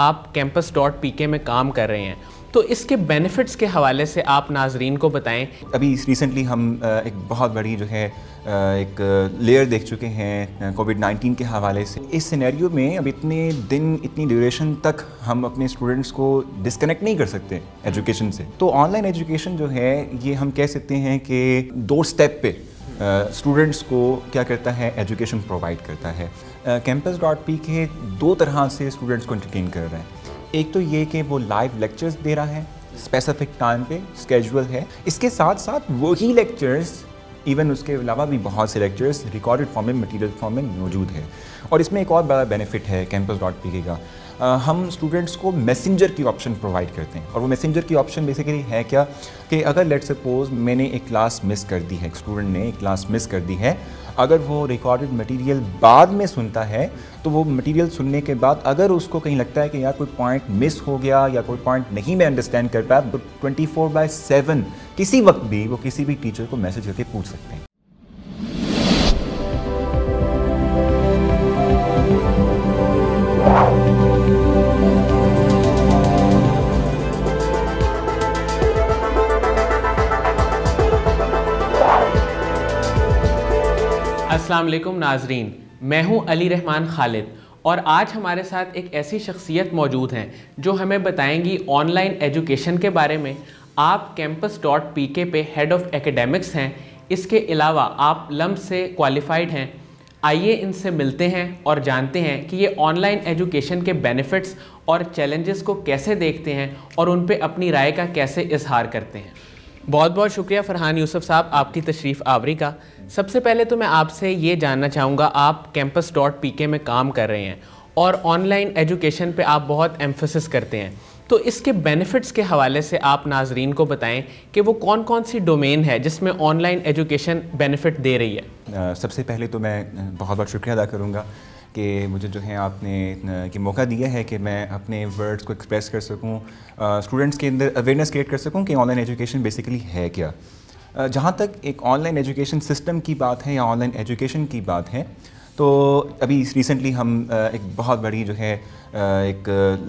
आप campus dot P के में काम कर रहे हैं तो इसके बेनिफिट्स के हवाले से आप नाजरीन को बताएं अभी रिसेंटली हम एक बहुत बड़ी जो है एक लेयर देख चुके हैं कोविड 19 के हवाले से इस सिनेरियो में अब इतने दिन इतनी ड्यूरेशन तक हम अपने स्टूडेंट्स को डिसकनेक्ट नहीं कर सकते एजुकेशन से तो ऑनलाइन एजुकेशन जो है ये हम कह सकते हैं कि दो स्टेप पे स्टूडेंट्स को क्या करता है एजुकेशन प्रोवाइड करता है कैंपस डॉट पी के दो तरह से स्टूडेंट्स को इंटरटेन कर रहे हैं एक तो ये कि वो लाइव लेक्चर्स दे रहा है स्पेसिफिक टाइम पे स्केजुअल है इसके साथ साथ वही लेक्चर्स इवन उसके अलावा भी बहुत से लेक्चर्स रिकॉर्डेड फॉर्म में मटेरियल फॉर्म में मौजूद है और इसमें एक और बड़ा बेनिफिट है कैंपस डॉट पी के का हम स्टूडेंट्स को मैसेंजर की ऑप्शन प्रोवाइड करते हैं और वो मैसेंजर की ऑप्शन बेसिकली है क्या कि अगर लेट सपोज मैंने एक क्लास मिस कर दी है एक स्टूडेंट ने एक क्लास मिस कर दी है अगर वो रिकॉर्डेड मटेरियल बाद में सुनता है तो वो मटेरियल सुनने के बाद अगर उसको कहीं लगता है कि यार कोई पॉइंट मिस हो गया या कोई पॉइंट नहीं मैं अंडरस्टैंड कर पाया तो ट्वेंटी फोर बाय सेवन किसी वक्त भी वो किसी भी टीचर को मैसेज करके पूछ सकते हैं अस्सलाम नाजरीन मैं हूं अली रहमान खालिद और आज हमारे साथ एक ऐसी शख्सियत मौजूद हैं जो हमें बताएंगी ऑनलाइन एजुकेशन के बारे में आप कैंपस डॉट पी के पे हेड ऑफ़ एकेडमिक्स हैं इसके अलावा आप लम्ब से क्वालिफाइड हैं आइए इनसे मिलते हैं और जानते हैं कि ये ऑनलाइन एजुकेशन के बेनिफिट्स और चैलेंजेस को कैसे देखते हैं और उन पर अपनी राय का कैसे इजहार करते हैं बहुत बहुत शुक्रिया फरहान यूसुफ साहब आपकी तशरीफ़ आवरी का सबसे पहले तो मैं आपसे ये जानना चाहूँगा आप कैंपस डॉट पी के में काम कर रहे हैं और ऑनलाइन एजुकेशन पे आप बहुत एम्फोसिस करते हैं तो इसके बेनिफिट्स के हवाले से आप नाजरीन को बताएं कि वो कौन कौन सी डोमेन है जिसमें ऑनलाइन एजुकेशन बेनिफिट दे रही है सबसे पहले तो मैं बहुत बहुत शुक्रिया अदा करूँगा कि मुझे जो है आपने कि मौका दिया है कि मैं अपने वर्ड्स को एक्सप्रेस कर सकूँ स्टूडेंट्स के अंदर अवेयरनेस क्रिएट कर सकूँ कि ऑनलाइन एजुकेशन बेसिकली है क्या जहाँ तक एक ऑनलाइन एजुकेशन सिस्टम की बात है या ऑनलाइन एजुकेशन की बात है तो अभी रिसेंटली हम एक बहुत बड़ी जो है एक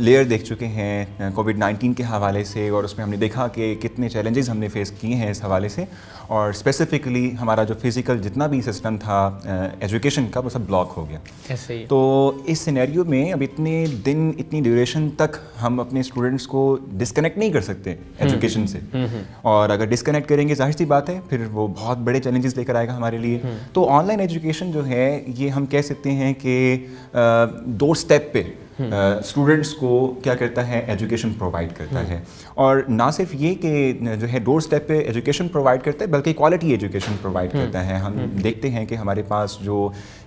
लेयर देख चुके हैं कोविड 19 के हवाले से और उसमें हमने देखा कि कितने चैलेंजेस हमने फेस किए हैं इस हवाले से और स्पेसिफिकली हमारा जो फिज़िकल जितना भी सिस्टम था एजुकेशन का वो सब ब्लॉक हो गया ऐसे ही तो इस सिनेरियो में अब इतने दिन इतनी ड्यूरेशन तक हम अपने स्टूडेंट्स को डिस्कनेक्ट नहीं कर सकते एजुकेशन हम्म, हम्म, से हम्म, और अगर डिस्कनेक्ट करेंगे जाहिर सी बात है फिर वो बहुत बड़े चैलेंजेस लेकर आएगा हमारे लिए तो ऑनलाइन एजुकेशन जो है ये हम कह सकते हैं कि दो स्टेप पे स्टूडेंट्स हम्म। uh, को क्या करता है एजुकेशन प्रोवाइड करता हम्म। है और ना सिर्फ ये कि जो है डोर स्टेप पे एजुकेशन प्रोवाइड करता है बल्कि क्वालिटी एजुकेशन प्रोवाइड करता है हम हम्म। देखते हैं कि हमारे पास जो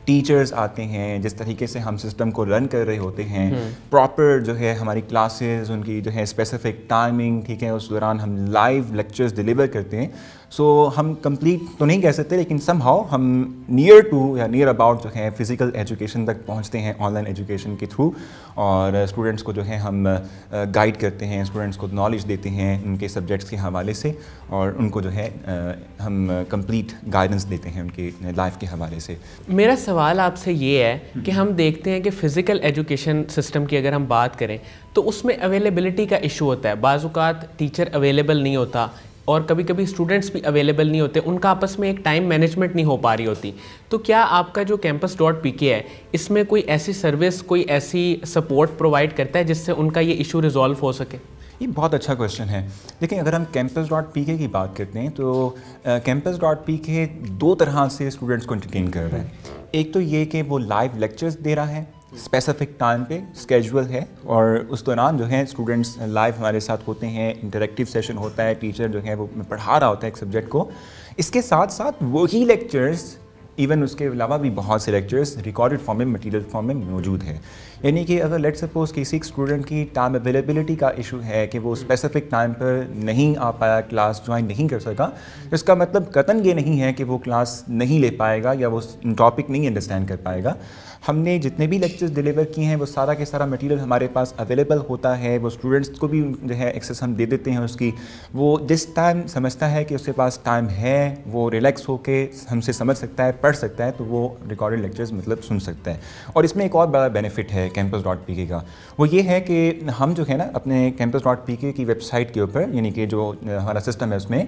टीचर्स आते हैं जिस तरीके से हम सिस्टम को रन कर रहे होते हैं प्रॉपर जो है हमारी क्लासेस उनकी जो है स्पेसिफिक टाइमिंग ठीक है उस दौरान हम लाइव लेक्चर्स डिलीवर करते हैं सो so, हम कंप्लीट तो नहीं कह सकते लेकिन सम हाउ हम नियर टू या नियर अबाउट जो है फिज़िकल एजुकेशन तक पहुंचते हैं ऑनलाइन एजुकेशन के थ्रू और स्टूडेंट्स को जो है हम गाइड करते हैं स्टूडेंट्स को नॉलेज देते हैं उनके सब्जेक्ट्स के हवाले से और उनको जो है हम कंप्लीट गाइडेंस देते हैं उनके लाइफ के हवाले से मेरा सवाल आपसे ये है कि हम देखते हैं कि फ़िज़िकल एजुकेशन सिस्टम की अगर हम बात करें तो उसमें अवेलेबिलिटी का इशू होता है बाज़ात टीचर अवेलेबल नहीं होता और कभी कभी स्टूडेंट्स भी अवेलेबल नहीं होते उनका आपस में एक टाइम मैनेजमेंट नहीं हो पा रही होती तो क्या आपका जो कैंपस डॉट पी के है इसमें कोई ऐसी सर्विस कोई ऐसी सपोर्ट प्रोवाइड करता है जिससे उनका ये इशू रिजॉल्व हो सके ये बहुत अच्छा क्वेश्चन है लेकिन अगर हम कैंपस डॉट पी के की बात करते हैं तो कैंपस डॉट पी के दो तरह से स्टूडेंट्स को इंटरटेन कर रहा है एक तो ये कि वो लाइव लेक्चर्स दे रहा है स्पेसिफिक टाइम पे स्केजुअल है और उस दौरान जो है स्टूडेंट्स लाइव हमारे साथ होते हैं इंटरेक्टिव सेशन होता है टीचर जो है वो पढ़ा रहा होता है एक सब्जेक्ट को इसके साथ साथ वही लेक्चर्स इवन उसके अलावा भी बहुत से लेक्चर्स रिकॉर्डेड फॉर्म में मटेरियल फॉर्म में मौजूद है यानी कि अगर लेट सपोज किसी स्टूडेंट की टाइम अवेलेबिलिटी का इशू है कि वो स्पेसिफिक टाइम पर नहीं आ पाया क्लास ज्वाइन नहीं कर सका तो इसका मतलब कतन ये नहीं है कि वो क्लास नहीं ले पाएगा या वो टॉपिक नहीं अंडरस्टैंड कर पाएगा हमने जितने भी लेक्चर्स डिलीवर किए हैं वो सारा के सारा मटेरियल हमारे पास अवेलेबल होता है वो स्टूडेंट्स को भी जो है एक्सेस हम दे देते हैं उसकी वो जिस टाइम समझता है कि उसके पास टाइम है वो रिलैक्स होकर हमसे समझ सकता है पढ़ सकता है तो वो रिकॉर्डेड लेक्चर्स मतलब सुन सकता है और इसमें एक और बड़ा बेनिफिट है कैंपस डॉट पी के का वो ये है कि हम जो है ना अपने कैंपस डॉट पी के की वेबसाइट के ऊपर यानी कि जो हमारा सिस्टम है उसमें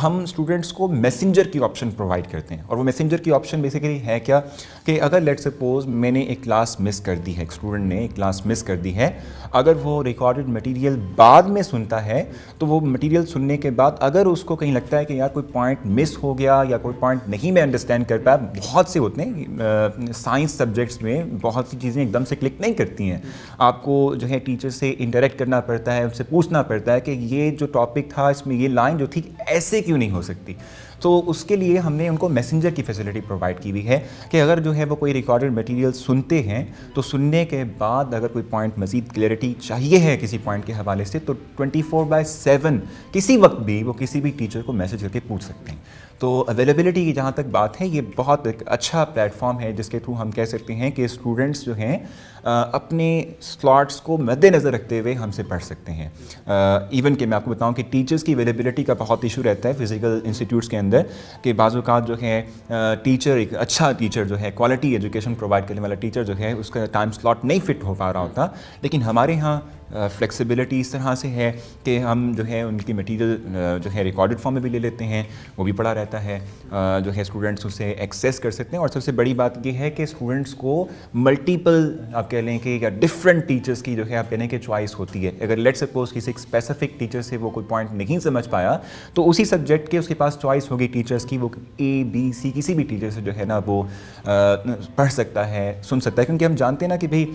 हम स्टूडेंट्स को मैसेंजर की ऑप्शन प्रोवाइड करते हैं और वो मैसेंजर की ऑप्शन बेसिकली है क्या कि अगर लेट सपोज सपोज़ मैंने एक क्लास मिस कर दी है एक स्टूडेंट ने एक क्लास मिस कर दी है अगर वो रिकॉर्डेड मटेरियल बाद में सुनता है तो वो मटेरियल सुनने के बाद अगर उसको कहीं लगता है कि यार कोई पॉइंट मिस हो गया या कोई पॉइंट नहीं मैं अंडरस्टैंड कर पाया बहुत से होते हैं साइंस सब्जेक्ट्स में बहुत सी चीज़ें एकदम से क्लिक नहीं करती हैं आपको जो है टीचर से इंटरेक्ट करना पड़ता है उनसे पूछना पड़ता है कि ये जो टॉपिक था इसमें ये लाइन जो थी ऐसे क्यों नहीं हो सकती तो उसके लिए हमने उनको मैसेंजर की फैसिलिटी प्रोवाइड की हुई है कि अगर जो है वो कोई रिकॉर्डेड मटेरियल सुनते हैं तो सुनने के बाद अगर कोई पॉइंट मज़ीद क्लियरिटी चाहिए है किसी पॉइंट के हवाले से तो ट्वेंटी फोर बाई सेवन किसी वक्त भी वो किसी भी टीचर को मैसेज करके पूछ सकते हैं तो अवेलेबिलिटी की जहाँ तक बात है ये बहुत एक अच्छा प्लेटफॉर्म है जिसके थ्रू हम कह सकते हैं कि स्टूडेंट्स जो हैं अपने स्लॉट्स को मद्देनज़र रखते हुए हमसे पढ़ सकते हैं इवन कि मैं आपको बताऊं कि टीचर्स की अवेलेबिलिटी का बहुत इशू रहता है फिज़िकल इंस्टीट्यूट्स के अंदर कि बाज़ात अच्छा जो है टीचर एक अच्छा टीचर जो है क्वालिटी एजुकेशन प्रोवाइड करने वाला टीचर जो है उसका टाइम स्लॉट नहीं फिट हो पा रहा होता लेकिन हमारे यहाँ फ्लेक्सिबिलिटी इस तरह से है कि हम जो है उनकी मटेरियल जो है रिकॉर्डेड फॉर्म में भी ले लेते हैं वो भी पढ़ा रहता है जो है स्टूडेंट्स उसे एक्सेस कर सकते हैं और सबसे बड़ी बात यह है कि स्टूडेंट्स को मल्टीपल आप कह लें कि या डिफरेंट टीचर्स की जो है आप कह लें कि चॉइस होती है अगर लेट सपोज किसी स्पेसिफिक टीचर से वो कोई पॉइंट नहीं समझ पाया तो उसी सब्जेक्ट के उसके पास चॉइस होगी टीचर्स की वो ए बी सी किसी भी टीचर से जो है ना वो पढ़ सकता है सुन सकता है क्योंकि हम जानते हैं ना कि भाई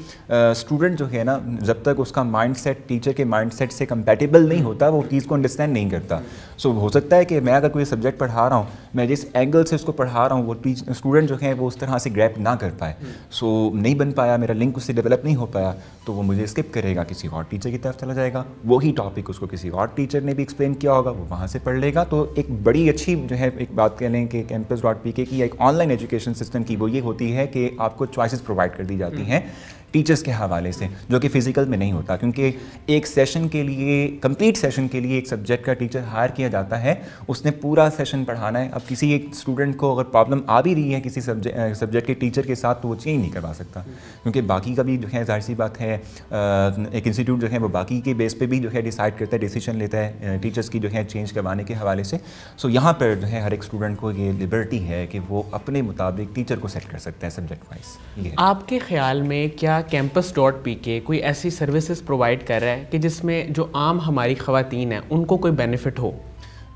स्टूडेंट जो है ना जब तक उसका माइंड माइंडसेट टीचर के माइंडसेट से कंपेटेबल नहीं hmm. होता वो चीज़ को अंडरस्टैंड नहीं करता सो so, हो सकता है कि मैं अगर कोई सब्जेक्ट पढ़ा रहा हूँ मैं जिस एंगल से उसको पढ़ा रहा हूँ वो स्टूडेंट जो हैं वो उस तरह से ग्रैप ना कर पाए सो hmm. so, नहीं बन पाया मेरा लिंक उससे डेवलप नहीं हो पाया तो वो मुझे स्किप करेगा किसी और टीचर की तरफ चला जाएगा वही टॉपिक उसको किसी और टीचर ने भी एक्सप्लेन किया होगा वो वहाँ से पढ़ लेगा तो एक बड़ी अच्छी जो है एक बात कह लें कि कैंपस डॉट पी के की एक ऑनलाइन एजुकेशन सिस्टम की वो ये होती है कि आपको चॉइसेस प्रोवाइड कर दी जाती hmm. हैं टीचर्स के हवाले से जो कि फ़िज़िकल में नहीं होता क्योंकि एक सेशन के लिए कंप्लीट सेशन के लिए एक सब्जेक्ट का टीचर हायर किया जाता है उसने पूरा सेशन पढ़ाना है अब किसी एक स्टूडेंट को अगर प्रॉब्लम आ भी रही है किसी सब्जेक्ट के टीचर के साथ तो वो चेंज नहीं करवा सकता क्योंकि बाकी का भी जो है जाहिर सी बात है एक इंस्टीट्यूट जो है वो बाकी के बेस पर भी जो है डिसाइड करता है डिसीजन लेता है टीचर्स की जो है चेंज करवाने के हवाले से सो यहाँ पर जो है हर एक स्टूडेंट को ये लिबर्टी है कि वो अपने मुताबिक टीचर को सेट कर सकते हैं सब्जेक्ट वाइज आपके ख्याल में क्या क्या कैंपस डॉट पी के कोई ऐसी सर्विसेज प्रोवाइड कर रहा है कि जिसमें जो आम हमारी ख़वातीन हैं उनको कोई बेनिफिट हो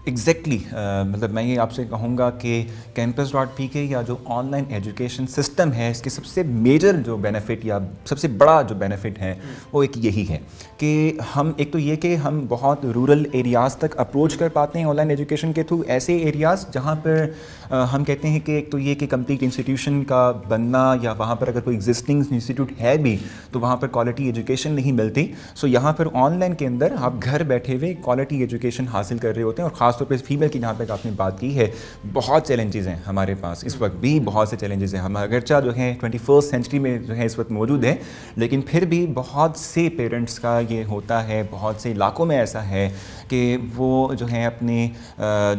एग्जैक्टली exactly, uh, मतलब मैं ये आपसे कहूँगा कि कैंपस डॉट पी के या जो ऑनलाइन एजुकेशन सिस्टम है इसके सबसे मेजर जो बेनिफिट या सबसे बड़ा जो बेनिफिट है वो एक यही है कि हम एक तो ये कि हम बहुत रूरल एरियाज़ तक अप्रोच कर पाते हैं ऑनलाइन एजुकेशन के थ्रू ऐसे एरियाज़ जहाँ पर uh, हम कहते हैं कि एक तो ये कि कम्प्लीट इंस्टीट्यूशन का बनना या वहाँ पर अगर कोई एग्जिस्टिंग इंस्टीट्यूट है भी तो वहाँ पर क्वालिटी एजुकेशन नहीं मिलती सो so, यहाँ पर ऑनलाइन के अंदर आप घर बैठे हुए क्वालिटी एजुकेशन हासिल कर रहे होते हैं और ख़ास खासतौर पर फीमेल की जहाँ तक आपने बात की है बहुत चैलेंजेस हैं हमारे पास इस वक्त भी बहुत से चैलेंजेस हैं हम अगरचा जो है ट्वेंटी फर्स्ट सेंचुरी में जो है इस वक्त मौजूद है लेकिन फिर भी बहुत से पेरेंट्स का ये होता है बहुत से इलाकों में ऐसा है कि वो जो है अपने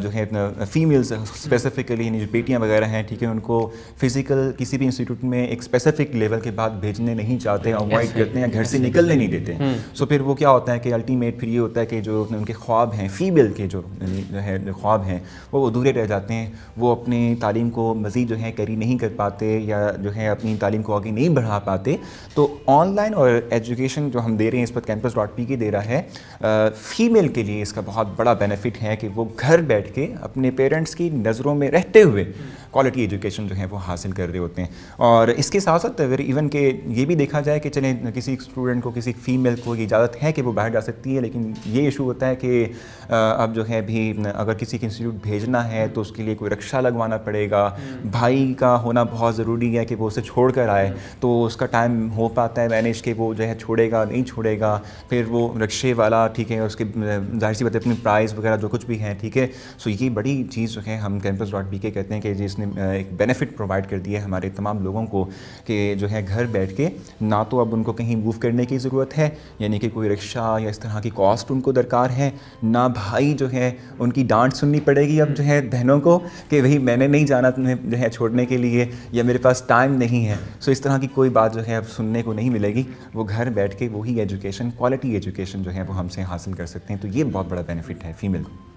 जो है फीमेल्स स्पेसिफिकली जो बेटियाँ वगैरह हैं ठीक है उनको फिज़िकल किसी भी इंस्टीट्यूट में एक स्पेसिफिक लेवल के बाद भेजने नहीं चाहते अवॉइड करते हैं घर से निकलने नहीं देते सो हम्म। फिर वो क्या होता है कि अल्टीमेट फिर ये होता है कि जो उनके ख्वाब हैं फीमेल के जो जो है जो ख्वाब हैं वो अधूरे रह जाते हैं वो अपनी तालीम को मज़ीद जो है कैरी नहीं कर पाते या जो है अपनी तालीम को आगे नहीं बढ़ा पाते तो ऑनलाइन और एजुकेशन जो हम दे रहे हैं इस पर कैंपस डॉट पी के दे रहा है फ़ीमेल के लिए इसका बहुत बड़ा बेनिफिट है कि वो घर बैठ के अपने पेरेंट्स की नज़रों में रहते हुए क्वालिटी एजुकेशन जो है वो हासिल कर रहे होते हैं और इसके साथ साथ अगर इवन के ये भी देखा जाए कि चले किसी स्टूडेंट को किसी फीमेल को ये इजाज़त है कि वो बाहर जा सकती है लेकिन ये इशू होता है कि अब जो है भी अगर किसी के इंस्टीट्यूट भेजना है तो उसके लिए कोई रक्षा लगवाना पड़ेगा हम्म। भाई का होना बहुत ज़रूरी है कि वो उसे छोड़ कर आए हम्म। तो उसका टाइम हो पाता है मैनेज के वो जो है छोड़ेगा नहीं छोड़ेगा फिर वो रिक्शे वाला ठीक है उसके जाहिर सी बात है अपनी प्राइस वगैरह जो कुछ भी है ठीक है सो तो ये बड़ी चीज़ जो है हम कैंपस डॉट बी के कहते हैं कि जिसने इसने एक बेनिफिट प्रोवाइड कर दिया है हमारे तमाम लोगों को कि जो है घर बैठ के ना तो अब उनको कहीं मूव करने की ज़रूरत है यानी कि कोई रिक्शा या इस तरह की कॉस्ट उनको दरकार है ना भाई जो है उनकी डांट सुननी पड़ेगी अब जो है बहनों को कि भाई मैंने नहीं जाना तुम्हें जो है छोड़ने के लिए या मेरे पास टाइम नहीं है सो इस तरह की कोई बात जो है अब सुनने को नहीं मिलेगी वो घर बैठ के वही एजुकेशन क्वालिटी एजुकेशन जो है वो हमसे हासिल कर सकते हैं तो ये बहुत बड़ा बेनिफिट है फीमेल को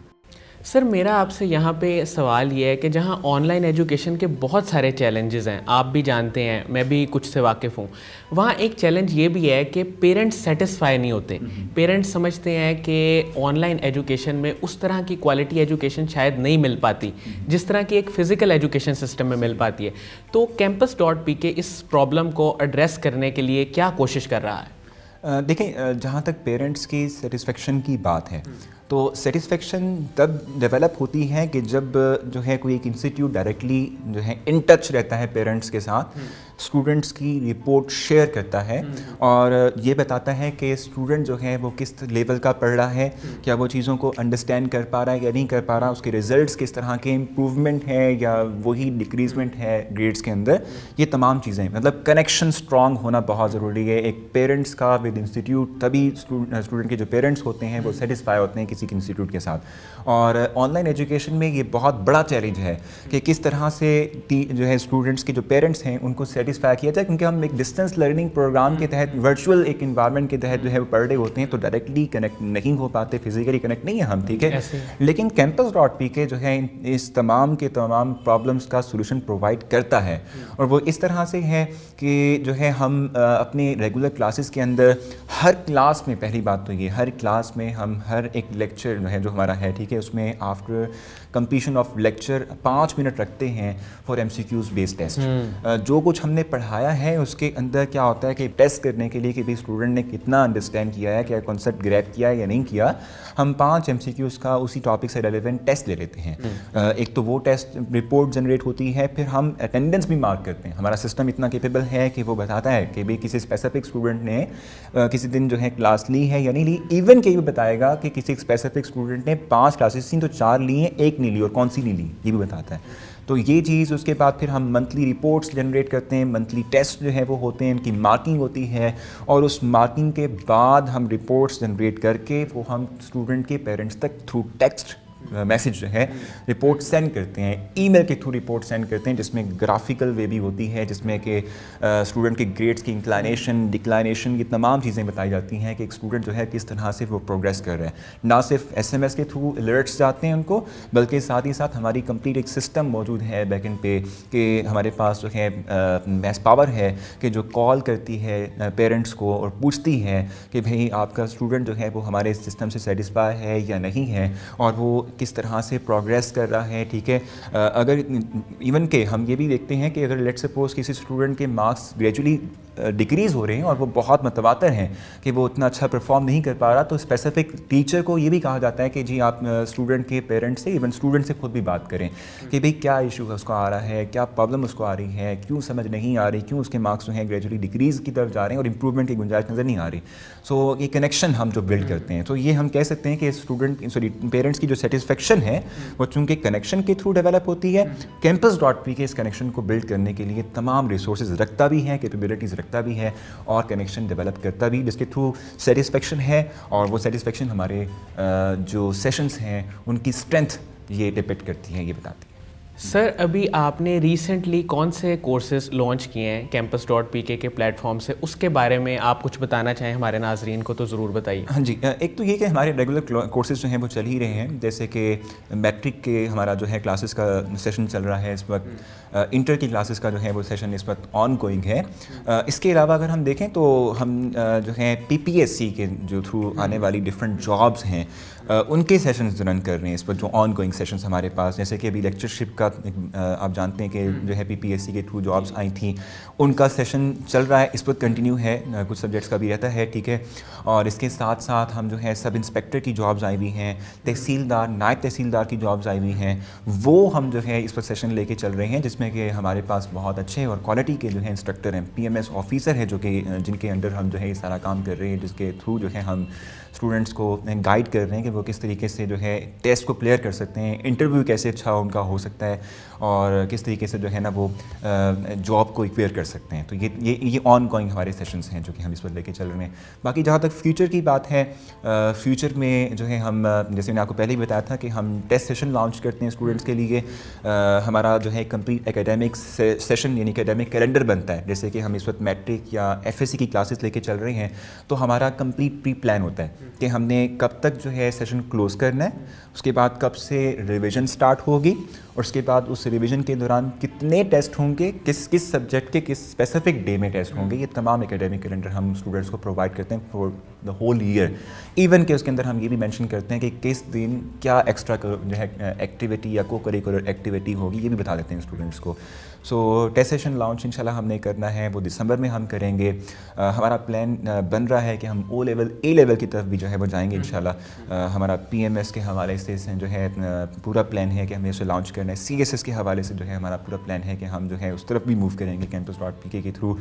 सर मेरा आपसे यहाँ पे सवाल ये है कि जहाँ ऑनलाइन एजुकेशन के बहुत सारे चैलेंजेस हैं आप भी जानते हैं मैं भी कुछ से वाकिफ़ हूँ वहाँ एक चैलेंज ये भी है कि पेरेंट्स सेटिस्फाई नहीं होते पेरेंट्स हम्म। समझते हैं कि ऑनलाइन एजुकेशन में उस तरह की क्वालिटी एजुकेशन शायद नहीं मिल पाती हम्म। जिस तरह की एक फ़िज़िकल एजुकेशन सिस्टम में मिल पाती है तो कैंपस डॉट पी के इस प्रॉब्लम को एड्रेस करने के लिए क्या कोशिश कर रहा है देखें जहाँ तक पेरेंट्स की सेटिस्फेक्शन की बात है हम्म। तो सेटिस्फेक्शन तब डेवलप होती है कि जब जो है कोई एक इंस्टीट्यूट डायरेक्टली जो है इन टच रहता है पेरेंट्स के साथ हम्म। स्टूडेंट्स की रिपोर्ट शेयर करता है हम्म। और ये बताता है कि स्टूडेंट जो है वो किस लेवल का पढ़ रहा है हम्म। क्या वो चीज़ों को अंडरस्टैंड कर पा रहा है या नहीं कर पा रहा उसके रिजल्ट्स किस तरह के इम्प्रूवमेंट है या वही डिक्रीजमेंट हम्म। है ग्रेड्स के अंदर ये तमाम चीज़ें मतलब कनेक्शन स्ट्रॉन्ग होना बहुत ज़रूरी है एक पेरेंट्स का विद इंस्टीट्यूट तभी स्टूडेंट के जो पेरेंट्स होते हैं वो सेटिस्फाई होते हैं किसी के इंस्टीट्यूट के साथ और ऑनलाइन एजुकेशन में ये बहुत बड़ा चैलेंज है कि किस तरह से जो है स्टूडेंट्स के जो पेरेंट्स हैं उनको सेटिस्फाई किया जाए क्योंकि हम एक डिस्टेंस लर्निंग प्रोग्राम के तहत वर्चुअल हम्म, एक इन्वायरमेंट हम्म। के तहत जो है वो पढ़ रहे होते हैं तो डायरेक्टली कनेक्ट नहीं हो पाते फिजिकली कनेक्ट नहीं है हम ठीक है लेकिन कैंपस डॉट पी के जो है इस तमाम के तमाम प्रॉब्लम्स का सोल्यूशन प्रोवाइड करता है हम्म। और वो इस तरह से है कि जो है हम अपने रेगुलर क्लासेस के अंदर हर क्लास में पहली बात तो ये हर क्लास में हम हर एक लेक्चर जो है जो हमारा है ठीक है उसमें आफ्टर कंपटीशन ऑफ लेक्चर पाँच मिनट रखते हैं for M C Qs based test जो कुछ हमने पढ़ाया है उसके अंदर क्या होता है कि टेस्ट करने के लिए कि भाई स्टूडेंट ने कितना अंडरस्टैंड किया है क्या कॉन्सेप्ट ग्रैप किया है या नहीं किया हम पाँच एम सी क्यूज़ का उसी टॉपिक से रेलिवेंट टेस्ट ले लेते हैं uh, एक तो वो टेस्ट रिपोर्ट जनरेट होती है फिर हम अटेंडेंस भी मार्क करते हैं हमारा सिस्टम इतना केपेबल है कि वो बताता है कि भाई किसी स्पेसिफिक स्टूडेंट ने uh, किसी दिन जो है क्लास ली है या नहीं ली इवन के भी बताएगा कि किसी स्पेसिफिक स्टूडेंट ने पाँच क्लासेस थी तो चार ली हैं एक कितनी ली और कौन सी नहीं ली ये भी बताता है तो ये चीज़ उसके बाद फिर हम मंथली रिपोर्ट्स जनरेट करते हैं मंथली टेस्ट जो है वो होते हैं उनकी मार्किंग होती है और उस मार्किंग के बाद हम रिपोर्ट्स जनरेट करके वो हम स्टूडेंट के पेरेंट्स तक थ्रू टेक्स्ट मैसेज जो है रिपोर्ट सेंड करते हैं ईमेल के थ्रू रिपोर्ट सेंड करते हैं जिसमें ग्राफिकल वे भी होती है जिसमें कि स्टूडेंट के ग्रेड्स की इंक्लाइनेशन डिक्लाइनेशन ये तमाम चीज़ें बताई जाती हैं कि एक स्टूडेंट जो है किस तरह से वो प्रोग्रेस कर रहे हैं ना सिर्फ एस एम एस के थ्रू अलर्ट्स जाते हैं उनको बल्कि साथ ही साथ हमारी कंप्लीट एक सिस्टम मौजूद है बैकेंड पे कि हमारे पास जो है मैस पावर है कि जो कॉल करती है पेरेंट्स को और पूछती है कि भाई आपका स्टूडेंट जो है वो हमारे सिस्टम से सेटिस्फाई है या नहीं है और वो किस तरह से प्रोग्रेस कर रहा है ठीक है अगर इवन के हम ये भी देखते हैं कि अगर लेट सपोज किसी स्टूडेंट के मार्क्स ग्रेजुअली डिक्रीज़ हो रहे हैं और वो बहुत मतवातर हैं कि वो उतना अच्छा परफॉर्म नहीं कर पा रहा तो स्पेसिफिक टीचर को ये भी कहा जाता है कि जी आप स्टूडेंट के पेरेंट्स से इवन स्टूडेंट से खुद भी बात करें कि भाई क्या इशू उसको आ रहा है क्या प्रॉब्लम उसको आ रही है क्यों समझ नहीं आ रही क्यों उसके मार्क्स जो हैं ग्रेजुअली डिक्रीज़ की तरफ जा रहे हैं और इंप्रूवमेंट की गुंजाइश नज़र नहीं आ रही सो so, ये कनेक्शन हम जो बिल्ड करते हैं तो ये हम कह सकते हैं कि स्टूडेंट सॉरी पेरेंट्स की जो सेटिस्फेक्शन है वो चूँकि कनेक्शन के थ्रू डेवलप होती है कैंपस डॉट पी के इस कनेक्शन को बिल्ड करने के लिए तमाम रिसोर्स रखता भी है कैपेबिलिटीज़ करता भी है और कनेक्शन डेवलप करता भी जिसके थ्रू सेटिस्फेक्शन है और वो सेटिस्फेक्शन हमारे जो सेशंस हैं उनकी स्ट्रेंथ ये डिपेक्ट करती हैं ये बताती है सर अभी आपने रिसेंटली कौन से कोर्सेज लॉन्च किए हैं कैंपस डॉट पी के प्लेटफॉर्म से उसके बारे में आप कुछ बताना चाहें हमारे नाजरन को तो ज़रूर बताइए हाँ जी एक तो ये कि हमारे रेगुलर कोर्सेज जो हैं वो चल ही रहे हैं जैसे कि मैट्रिक के हमारा जो है क्लासेस का सेशन चल रहा है इस वक्त इंटर की क्लासेस का जो है वो सेशन इस वक्त ऑन गोइंग है इसके अलावा अगर हम देखें तो हम जो है पी के जो थ्रू आने वाली डिफरेंट जॉब्स हैं उनके सेशंस रन कर रहे हैं इस पर जो ऑन गोइंग सेशन हमारे पास जैसे कि अभी लेक्चरशिप का आप जानते हैं कि हम्म। जो है पी के थ्रू जॉब्स आई थी उनका सेशन चल रहा है इस पर कंटिन्यू है कुछ सब्जेक्ट्स का भी रहता है ठीक है और इसके साथ साथ हम जो है सब इंस्पेक्टर की जॉब्स आई हुई हैं तहसीलदार नायब तहसीलदार की जॉब्स आई हुई हैं वो हम जो है इस पर सेशन लेके चल रहे हैं जिसमें कि हमारे पास बहुत अच्छे और क्वालिटी के जो है इंस्ट्रक्टर हैं पी ऑफिसर है जो कि जिनके अंडर हम जो है ये सारा काम कर रहे हैं जिसके थ्रू जो है हम स्टूडेंट्स को गाइड कर रहे हैं कि वो किस तरीके से जो है टेस्ट को क्लियर कर सकते हैं इंटरव्यू कैसे अच्छा उनका हो सकता है और किस तरीके से जो है ना वो जॉब को क्लियर कर सकते हैं तो ये ये ये ऑन गोइंग हमारे सेशंस हैं जो कि हम इस पर लेके चल रहे हैं बाकी जहाँ तक फ्यूचर की बात है फ्यूचर में जो है हम जैसे मैंने आपको पहले ही बताया था कि हम टेस्ट सेशन लॉन्च करते हैं स्टूडेंट्स के लिए हमारा जो है कंप्लीट एकेडमिक सेशन यानी एकेडमिक कैलेंडर बनता है जैसे कि हम इस वक्त मैट्रिक या एफ की क्लासेस लेके चल रहे हैं तो हमारा कंप्लीट प्री प्लान होता है कि हमने कब तक जो है सेशन क्लोज करना है उसके बाद कब से रिवीजन स्टार्ट होगी और उसके बाद उस रिवीजन के दौरान कितने टेस्ट होंगे किस किस सब्जेक्ट के किस स्पेसिफिक डे में टेस्ट होंगे ये तमाम एकेडमिक कैलेंडर हम स्टूडेंट्स को प्रोवाइड करते हैं for the whole year even के उसके अंदर हम ये भी मैंशन करते हैं कि किस दिन क्या एक्स्ट्रा जो है एक्टिविटी या को करिकुलर एक्टिविटी होगी ये भी बता देते हैं स्टूडेंट्स को सो टेस्ट सेशन लॉन्च इंशाल्लाह हमने करना है वो दिसंबर में हम करेंगे आ, हमारा प्लान बन रहा है कि हम ओ लेवल ए लेवल की तरफ भी जो है वो जाएंगे इंशाल्लाह हम्म। हमारा पीएमएस के हवाले से जो है पूरा प्लान है कि हमें उसे लॉन्च करना है सीएसएस के हवाले से जो है हमारा पूरा प्लान है कि हम जो है उस तरफ भी मूव करेंगे कैंपस डॉट पी के थ्रू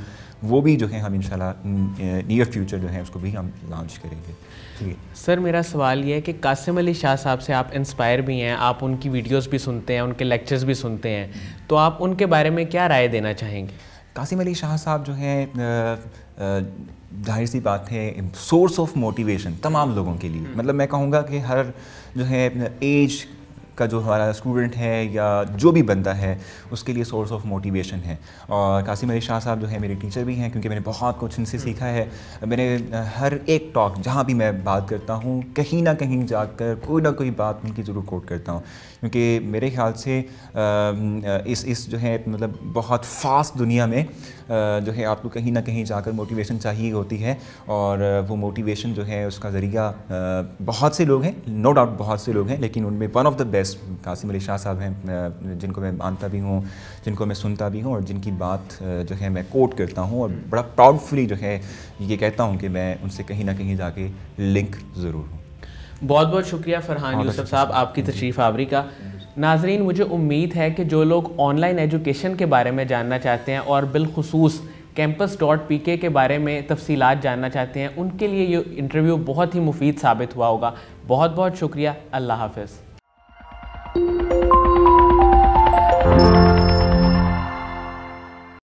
वो भी जो है हम इनशाला नियर फ्यूचर जो है उसको भी हम लॉन्च करेंगे सर मेरा सवाल ये है कि कासिम अली शाह साहब से आप इंस्पायर भी हैं आप उनकी वीडियोज़ भी सुनते हैं उनके लेक्चर्स भी सुनते हैं तो आप उनके बारे में में क्या राय देना चाहेंगे कासिम अली शाह साहब जो हैं जाहिर सी बात है सोर्स ऑफ मोटिवेशन तमाम लोगों के लिए हम्म। मतलब मैं कहूँगा कि हर जो है एज का जो हमारा स्टूडेंट है या जो भी बंदा है उसके लिए सोर्स ऑफ मोटिवेशन है और कासिम अली शाह साहब जो है मेरे टीचर भी हैं क्योंकि मैंने बहुत कुछ उनसे हम्म। सीखा है मैंने हर एक टॉक जहाँ भी मैं बात करता हूँ कहीं ना कहीं जाकर कोई ना कोई बात उनकी ज़रूर कोट करता हूँ क्योंकि मेरे ख्याल से इस इस जो है मतलब बहुत फास्ट दुनिया में जो है आपको कहीं ना कहीं जाकर मोटिवेशन चाहिए होती है और वो मोटिवेशन जो है उसका ज़रिया बहुत से लोग हैं नो डाउट बहुत से लोग हैं लेकिन उनमें one of the best Qasim Ali Shah साहब हैं जिनको मैं मानता भी हूँ जिनको मैं सुनता भी हूँ और जिनकी बात जो है मैं कोट करता हूँ और हम्म। बड़ा प्राउडफुली जो है ये कहता हूँ कि मैं उनसे कहीं ना कहीं जाके लिंक ज़रूर हूँ बहुत बहुत शुक्रिया फरहान यूसुफ अच्छा साहब आपकी तशरीफ़ आवरी का नाजरीन मुझे उम्मीद है कि जो लोग ऑनलाइन एजुकेशन के बारे में जानना चाहते हैं और बिलखसूस कैंपस डॉट पी के बारे में तफसीलात जानना चाहते हैं उनके लिए ये इंटरव्यू बहुत ही मुफीद साबित हुआ होगा बहुत बहुत शुक्रिया अल्लाह हाफिज़